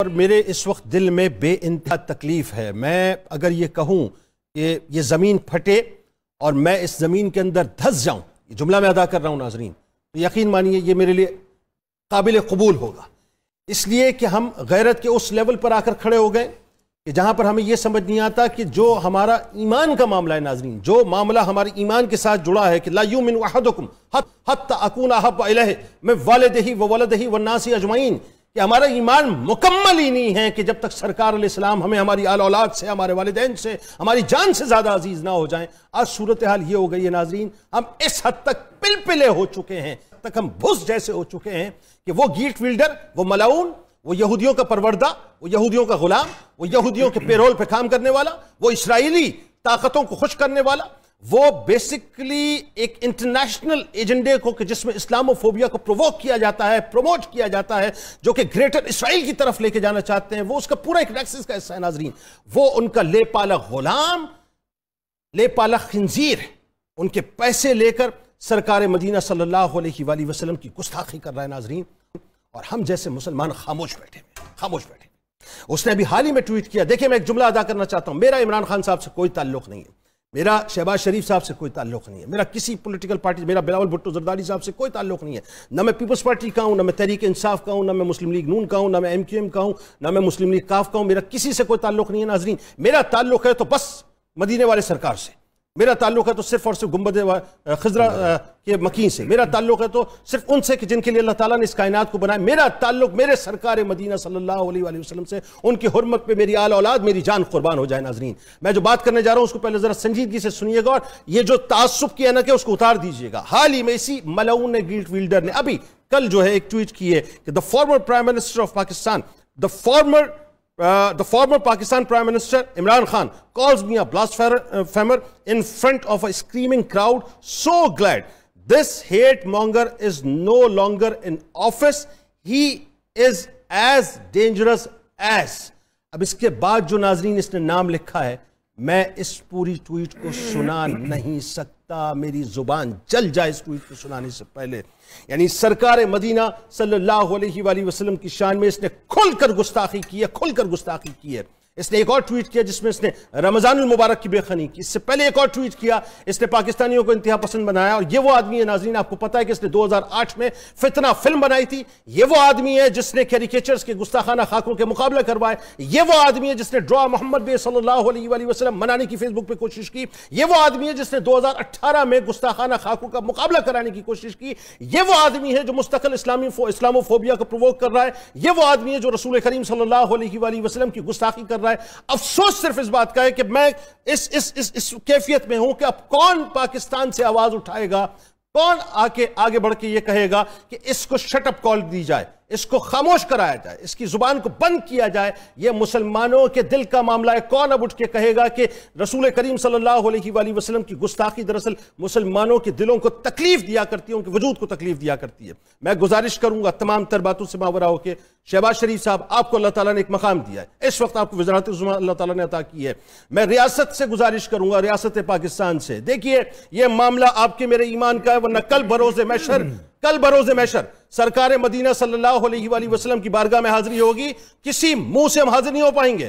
और मेरे इस वक्त दिल में बे इंतहा तकलीफ़ है मैं अगर ये कहूँ कि ये ज़मीन फटे और मैं इस ज़मीन के अंदर धस जाऊँ जुमला मैं अदा कर रहा हूँ नाजरीन तो यकीन मानिए ये मेरे लिए काबिल कबूल होगा इसलिए कि हम गैरत के उस लेवल पर आकर खड़े हो गए कि जहाँ पर हमें यह समझ नहीं आता कि जो हमारा ईमान का मामला है नाजरीन जो मामला हमारे ईमान के साथ जुड़ा है कि लायुमिन हत हत अकून मैं वालद व वलद ही वन्नासी अजमाइन कि हमारा ईमान मुकम्मल ही नहीं है कि जब तक सरकार इस्लाम हमें हमारी आल औलाद से हमारे वालदेन से हमारी जान से ज़्यादा अजीज़ ना हो जाए आज सूरत हाल ये हो गई है नाजरीन हम इस हद तक पिलपिले हो चुके हैं तक हम भुस जैसे हो चुके हैं कि वो गीट विल्डर वो मलाउन वो यहूदियों का परवरदा वो यहूदियों का गुलाम वो यहूदियों के पेरोल पे काम करने वाला वो इसराइली ताकतों को खुश करने वाला वो बेसिकली एक इंटरनेशनल एजेंडे को कि जिसमें इस्लामोफोबिया को प्रोवोक किया जाता है प्रमोट किया जाता है जो कि ग्रेटर इसराइल की तरफ लेके जाना चाहते हैं वो उसका पूरा एक नक्सिस का हिस्सा है नाजरीन वो उनका ले पाला गुलाम ले पाला खंजीर उनके पैसे लेकर सरकार मदीना सल्लल्लाहु अलैहि वसलम की गुस्ताखी कर रहा है नाजरीन और हम जैसे मुसलमान खामोश बैठे खामोश बैठे उसने अभी हाल ही में ट्वीट किया देखिए मैं एक जुमला अदा करना चाहता हूं मेरा इमरान खान साहब से कोई ताल्लुक नहीं है मेरा शहबाज शरीफ साहब से कोई ताल्लुक नहीं है मेरा किसी पॉलिटिकल पार्टी मेरा बिलावल भुट्टो जरदारी साहब से कोई ताल्लुक नहीं है ना मैं पीपल्स पार्टी का हूँ ना मैं तहरीक इंसाफ का हूँ ना मैं मुस्लिम लीग नून का हूँ ना मैं एम क्यू एम का हूँ ना मैं मुस्लिम लीग काफ का हूँ मेरा किसी से कोई ताल्लुक नहीं है नाजरीन मेरा ताल्लुक है तो बस मदीने वाले सरकार से मेरा ताल्लुक है तो सिर्फ और सिर्फ गुम्बद खजरा के मकीन से मेरा ताल्लुक है तो सिर्फ उनसे कि जिनके लिए अल्लाह ताला ने इस कायनात को बनाया मेरा ताल्लुक मेरे सरकार मदीना सल्लल्लाहु अलैहि वसल्लम से उनकी हरमत पे मेरी आल औलाद मेरी जान कुर्बान हो जाए नाजरीन मैं जो बात करने जा रहा हूँ उसको पहले ज़रा संजीदगी से सुनिएगा और ये जो तासुब की अनक है उसको उतार दीजिएगा हाल ही में इसी मलाउन गिल्ट विल्डर ने अभी कल जो है एक ट्वीट की है कि the former prime minister of Pakistan the former Uh, the former Pakistan Prime Minister Imran Khan calls me a blasphemer in front of a screaming crowd. So glad this hate monger is no longer in office. He is as dangerous as. अब इसके बाद जो नाजरीन इसने नाम लिखा है मैं इस पूरी ट्वीट को सुना नहीं सकता ता मेरी ज़ुबान जल जाए इस ट्वीट को सुनाने से पहले यानी सरकार मदीना सल्लल्लाहु अलैहि वसल्लम की शान में इसने खुलकर गुस्ताखी की है खुलकर गुस्ताखी की है इसने एक और ट्वीट किया जिसमें इसने रमजान मुबारक की बेखनी की इससे पहले एक और ट्वीट किया इसने पाकिस्तानियों को इंतहा पसंद बनाया और यह वो आदमी है नाजरीन आपको पता है कि इसने 2008 में फितना फिल्म बनाई थी यह वो आदमी है जिसने कैरिकेचर्स के गुस्ताखाना खाकों के मुकाबला करवाए यह वो आदमी है जिसने ड्रा मोहम्मद बे वसलम मनाने की फेसबुक पर कोशिश की यह वो आदमी है जिसने दो हजार अट्ठारह में गुस्ताखाना खाकों का मुकाबला कराने की कोशिश की यह वो आदमी है जो मुस्तकिल इस्लामी इस्लामोफोबिया को प्रवोक कर रहा है यह वो आदमी है जो रसूल करीम सल्लल्लाहु वसलम की गुस्ताखी कर कर रहा है अफसोस सिर्फ इस बात का है कि मैं इस इस इस, इस कैफियत में हूं कि अब कौन पाकिस्तान से आवाज उठाएगा कौन आके आगे बढ़ के ये कहेगा कि इसको शटअप कॉल दी जाए इसको खामोश कराया जाए इसकी जुबान को बंद किया जाए यह मुसलमानों के दिल का मामला है कौन अब उठ के कहेगा कि रसूल करीम सल्लल्लाहु अलैहि वसल्लम की गुस्ताखी दरअसल मुसलमानों के दिलों को तकलीफ दिया करती है उनके वजूद को तकलीफ दिया करती है मैं गुजारिश करूंगा तमाम तर बातों से मावरा होकर शहबाज शरीफ साहब आपको अल्लाह तला ने एक मकाम दिया है इस वक्त आपको वजारत अल्लाह तला ने अता की है मैं रियासत से गुजारिश करूंगा रियासत पाकिस्तान से देखिए यह मामला आपके मेरे ईमान का है वरना कल बरोज मैशर कल बरोज मैशर सरकार मदीना सल्लल्लाहु अलैहि की बारगाह में हाजिरी होगी किसी मुंह से हम हाजिर नहीं हो पाएंगे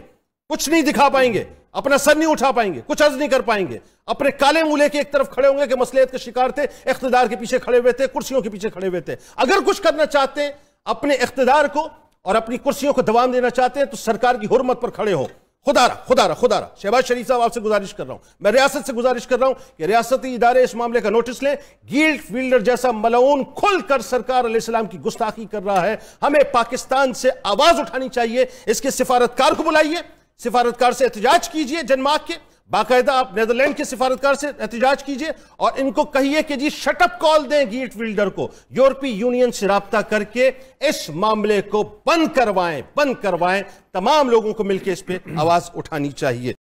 कुछ नहीं दिखा पाएंगे अपना सर नहीं उठा पाएंगे कुछ अर्ज नहीं कर पाएंगे अपने काले मुले के एक तरफ खड़े होंगे कि मसलियत के शिकार थे इकतदार के पीछे खड़े हुए थे कुर्सियों के पीछे खड़े हुए थे अगर कुछ करना चाहते हैं अपने इकतदार को और अपनी कुर्सियों को दबाव देना चाहते हैं तो सरकार की हरमत पर खड़े हों खुदारा खुदारा खुदारा शहबाज शरीफ साहब आपसे गुजारिश कर रहा हूं मैं रियासत से गुजारिश कर रहा हूं कि रियासती इदारे इस मामले का नोटिस लें गिल्ट फील्डर जैसा मलाउन खुलकर सरकार अलैहिस्सलाम की गुस्ताखी कर रहा है हमें पाकिस्तान से आवाज उठानी चाहिए इसके सिफारतकार को बुलाइए सिफारतकार से एहतजाज कीजिए जनमाग के बाकायदा आप नेदरलैंड के सिफारतकार से एहतजाज कीजिए और इनको कहिए कि जी शटअप कॉल दें गीट फील्डर को यूरोपीय यूनियन से रबता करके इस मामले को बंद करवाएं बंद करवाएं तमाम लोगों को मिलकर इस पर आवाज उठानी चाहिए